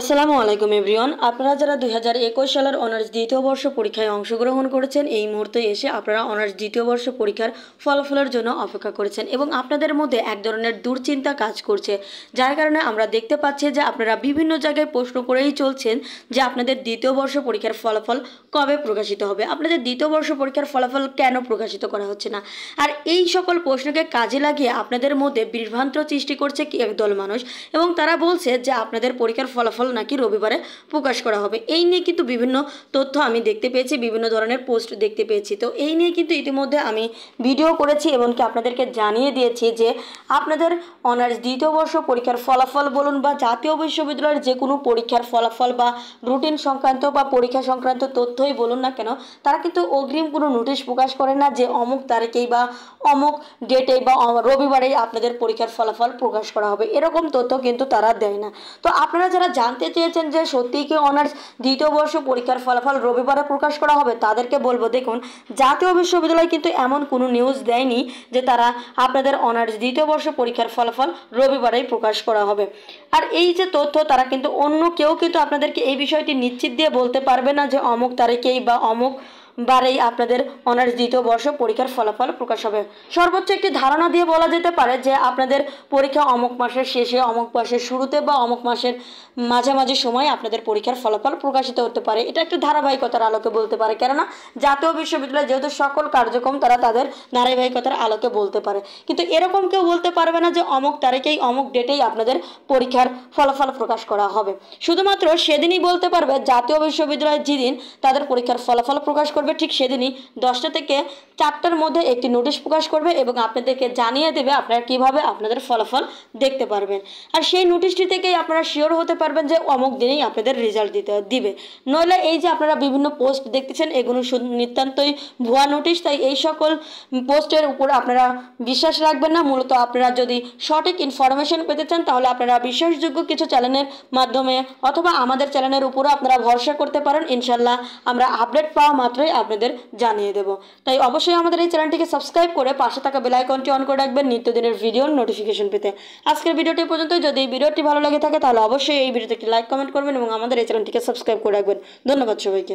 আসসালামু আলাইকুম এভরিওয়ান আপনারা যারা দুই সালের অনার্স দ্বিতীয় বর্ষ পরীক্ষায় অংশগ্রহণ করেছেন এই মুহূর্তে এসে আপনারা অনার্স দ্বিতীয় বর্ষ পরীক্ষার ফলাফলের জন্য অপেক্ষা করেছেন এবং আপনাদের মধ্যে এক ধরনের দুশ্চিন্তা কাজ করছে যার কারণে আমরা দেখতে পাচ্ছি যে আপনারা বিভিন্ন জায়গায় প্রশ্ন করেই চলছেন যে আপনাদের দ্বিতীয় বর্ষ পরীক্ষার ফলাফল কবে প্রকাশিত হবে আপনাদের দ্বিতীয় বর্ষ পরীক্ষার ফলাফল কেন প্রকাশিত করা হচ্ছে না আর এই সকল প্রশ্নকে কাজে লাগিয়ে আপনাদের মধ্যে বিভ্রান্ত সৃষ্টি করছে একদল মানুষ এবং তারা বলছে যে আপনাদের পরীক্ষার ফলাফল ফলাফল নাকি রবিবারে প্রকাশ করা হবে এই নিয়ে কিন্তু বিভিন্ন তথ্য আমি দেখতে পেয়েছি বিভিন্ন ধরনের পোস্ট দেখতে পেয়েছি তো এই নিয়ে কিন্তু ইতিমধ্যে আমি ভিডিও করেছি এমনকি আপনাদেরকে জানিয়ে দিয়েছি যে আপনাদের অনার্স দ্বিতীয় বর্ষ পরীক্ষার ফলাফল বলুন বা জাতীয় বিশ্ববিদ্যালয়ের যে কোনো পরীক্ষার ফলাফল বা রুটিন সংক্রান্ত বা পরীক্ষা সংক্রান্ত তথ্যই বলুন না কেন তারা কিন্তু অগ্রিম কোনো নোটিশ প্রকাশ করে না যে অমুক তারিখেই বা অমুক ডেটে বা রবিবারেই আপনাদের পরীক্ষার ফলাফল প্রকাশ করা হবে এরকম তথ্য কিন্তু তারা দেয় না তো আপনারা যারা জানতে জানতে চেয়েছেন যে সত্যিই কি অনার্স দ্বিতীয় বর্ষ পরীক্ষার ফলাফল রবিবারে প্রকাশ করা হবে তাদেরকে বলবো দেখুন জাতীয় বিশ্ববিদ্যালয় কিন্তু এমন কোনো নিউজ দেয়নি যে তারা আপনাদের অনার্স দ্বিতীয় বর্ষ পরীক্ষার ফলাফল রবিবারেই প্রকাশ করা হবে আর এই যে তথ্য তারা কিন্তু অন্য কেউ কিন্তু আপনাদেরকে এই বিষয়টি নিশ্চিত দিয়ে বলতে পারবে না যে অমুক তারিখেই বা অমুক বারেই আপনাদের অনার্স দ্বিতীয় বর্ষ পরীক্ষার ফলাফল প্রকাশ হবে সর্বোচ্চ একটি ধারণা দিয়ে বলা যেতে পারে যে আপনাদের পরীক্ষা অমুক মাসের শেষে অমুক মাসের শুরুতে বা অমুক মাসের মাঝামাঝি সময়ে আপনাদের পরীক্ষার ফলাফল প্রকাশিত হতে পারে এটা একটা ধারাবাহিকতার আলোকে বলতে পারে কেননা জাতীয় বিশ্ববিদ্যালয় যেহেতু সকল কার্যক্রম তারা তাদের ধারাবাহিকতার আলোকে বলতে পারে কিন্তু এরকম কেউ বলতে পারবে না যে অমুক তারিখেই অমুক ডেটেই আপনাদের পরীক্ষার ফলাফল প্রকাশ করা হবে শুধুমাত্র সেদিনই বলতে পারবে জাতীয় বিশ্ববিদ্যালয় যেদিন তাদের পরীক্ষার ফলাফল প্রকাশ করবে করবে ঠিক সেদিনই দশটা থেকে চারটার মধ্যে একটি নোটিশ প্রকাশ করবে এবং আপনাদেরকে জানিয়ে দেবে আপনারা কিভাবে আপনাদের ফলাফল দেখতে পারবেন আর সেই নোটিশটি থেকেই আপনারা শিওর হতে পারবেন যে অমুক দিনেই আপনাদের রেজাল্ট দিতে দিবে নইলে এই যে আপনারা বিভিন্ন পোস্ট দেখতেছেন এগুলো নিতান্তই ভুয়া নোটিশ তাই এই সকল পোস্টের উপর আপনারা বিশ্বাস রাখবেন না মূলত আপনারা যদি সঠিক ইনফরমেশন পেতে চান তাহলে আপনারা বিশ্বাসযোগ্য কিছু চ্যানেলের মাধ্যমে অথবা আমাদের চ্যানেলের উপরও আপনারা ভরসা করতে পারেন ইনশাল্লাহ আমরা আপডেট পাওয়া মাত্রই আপনাদের জানিয়ে দেবো তাই অবশ্যই আমাদের এই চ্যানেলটিকে সাবস্ক্রাইব করে পাশে থাকা বেলাইকনটি অন করে রাখবেন নিত্যদিনের ভিডিওর নোটিফিকেশন পেতে আজকের ভিডিওটি পর্যন্ত যদি এই ভিডিওটি ভালো লাগে থাকে তাহলে অবশ্যই এই ভিডিওতে একটি লাইক কমেন্ট করবেন এবং আমাদের এই চ্যানেলটিকে সাবস্ক্রাইব করে রাখবেন ধন্যবাদ সবাইকে